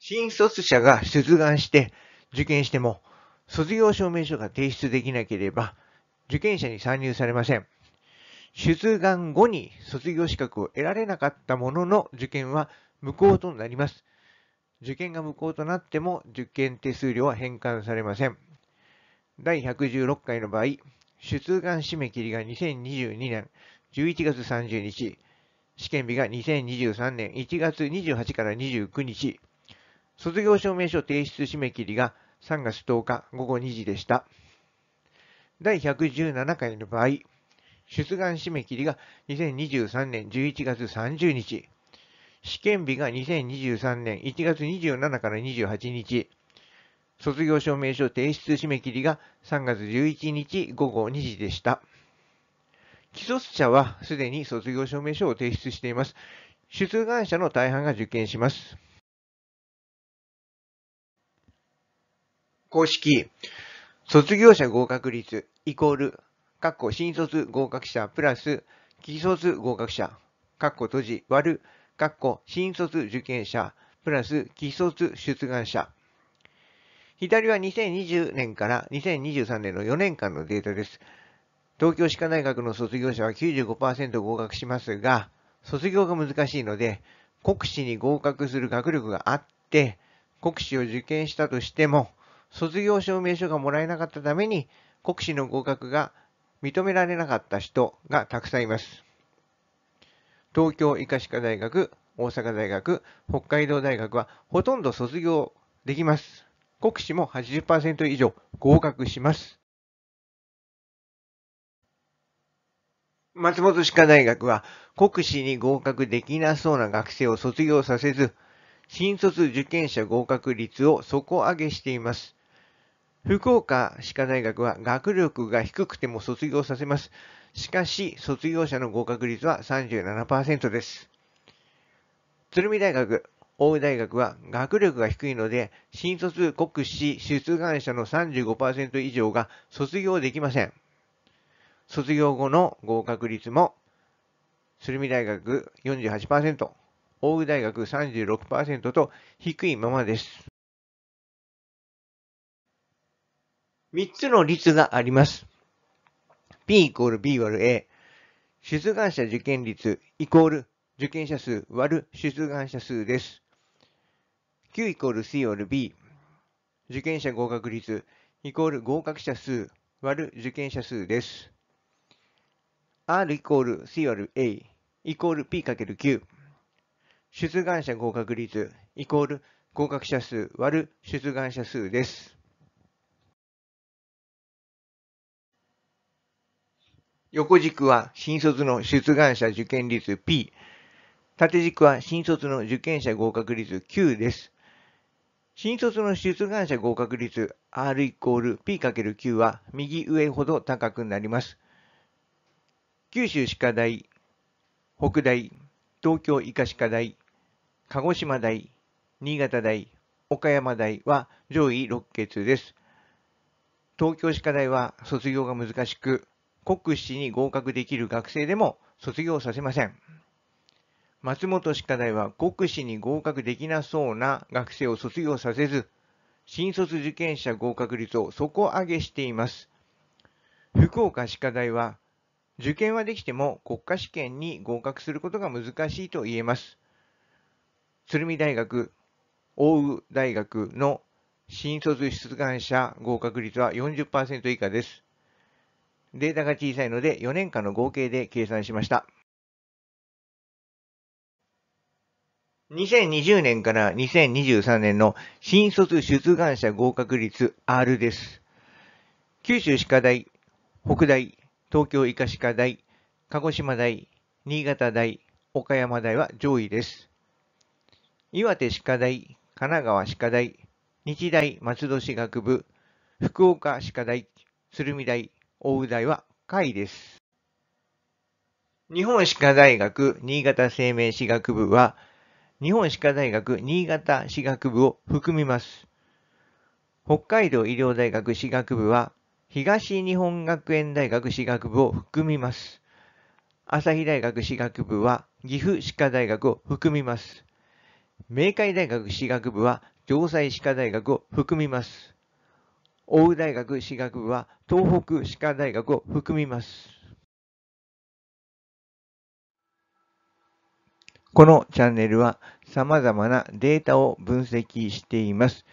新卒者が出願して受験しても、卒業証明書が提出できなければ、受験者に参入されません。出願後に卒業資格を得られなかったものの受験は無効となります。受験が無効となっても受験手数料は返還されません。第116回の場合、出願締め切りが2022年11月30日、試験日が2023年1月28から29日、卒業証明書提出締め切りが3月10日午後2時でした。第117回の場合、出願締め切りが2023年11月30日、試験日が2023年1月27から28日、卒業証明書提出締め切りが3月11日午後2時でした。既卒者はすでに卒業証明書を提出しています。出願者の大半が受験します。公式、卒業者合格率イコール、括弧新卒合格者プラス、既卒合格者、括弧閉じ割る、括弧新卒受験者、プラス既卒出願者。左は2020年から2023年の4年間のデータです。東京歯科大学の卒業者は95%合格しますが、卒業が難しいので、国試に合格する学力があって、国試を受験したとしても、卒業証明書がもらえなかったために、国試の合格が認められなかった人がたくさんいます。東京医科歯科大学、大阪大学、北海道大学はほとんど卒業できます。国試も80%以上合格します。松本歯科大学は国試に合格できなそうな学生を卒業させず、新卒受験者合格率を底上げしています。福岡歯科大学は学力が低くても卒業させます。しかし、卒業者の合格率は37%です。鶴見大学、大江大学は学力が低いので、新卒国士出願者の35%以上が卒業できません。卒業後の合格率も、鶴見大学48%、大江大学36%と低いままです。3つの率があります。P イコール B 割る A。出願者受験率イコール受験者数割る出願者数です。Q イコール C 割る B。受験者合格率イコール合格者数割る受験者数です。R イコール C 割る A イコール P かける9。出願者合格率イコール合格者数割る出願者数です。横軸は新卒の出願者受験率 P、縦軸は新卒の受験者合格率 Q です。新卒の出願者合格率 R イコール P×Q は右上ほど高くなります。九州歯科大、北大、東京医科歯科大、鹿児島大、新潟大、岡山大は上位6欠です。東京歯科大は卒業が難しく、国試に合格できる学生でも卒業させません。松本歯科大は国試に合格できなそうな学生を卒業させず、新卒受験者合格率を底上げしています。福岡歯科大は、受験はできても国家試験に合格することが難しいと言えます。鶴見大学、大宇大学の新卒出願者合格率は40%以下です。データが小さいので4年間の合計で計算しました。2020年から2023年の新卒出願者合格率 R です。九州歯科大、北大、東京医科歯科大、鹿児島大、新潟大、岡山大は上位です。岩手歯科大、神奈川歯科大、日大松戸市学部、福岡歯科大、鶴見大、おう題は解です。日本歯科大学新潟生命歯学部は、日本歯科大学新潟歯学部を含みます。北海道医療大学歯学部は、東日本学園大学歯学部を含みます。朝日大学歯学部は岐阜歯科大学を含みます。明海大学歯学部は城西歯科大学を含みます。奥羽大学歯学部は東北歯科大学を含みます。このチャンネルは様々なデータを分析しています。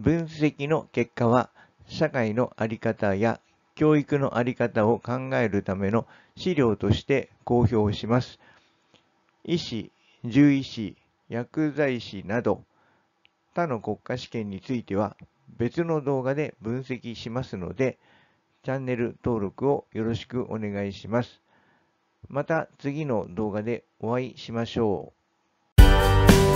分析の結果は社会の在り方や教育の在り方を考えるための資料として公表します。医師、獣医師、薬剤師など他の国家試験については別の動画で分析しますので、チャンネル登録をよろしくお願いします。また次の動画でお会いしましょう。